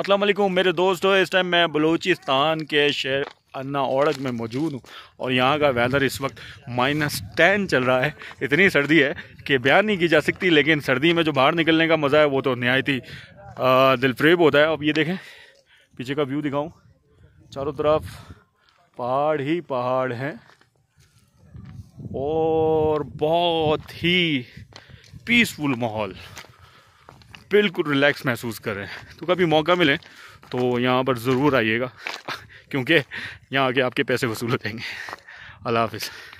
असलम मेरे दोस्त इस टाइम मैं बलूचिस्तान के शहर अन्ना औड़क में मौजूद हूँ और यहाँ का वेदर इस वक्त माइनस टेन चल रहा है इतनी सर्दी है कि बयान नहीं की जा सकती लेकिन सर्दी में जो बाहर निकलने का मज़ा है वो तो नहायत ही दिलफरेब होता है अब ये देखें पीछे का व्यू दिखाऊँ चारों तरफ पहाड़ ही पहाड़ हैं और बहुत ही पीसफुल माहौल बिल्कुल रिलैक्स महसूस कर रहे हैं तो कभी मौका मिले तो यहाँ पर ज़रूर आइएगा क्योंकि यहाँ आके आपके पैसे वसूल हो जाएंगे अल्लाह हाफिज़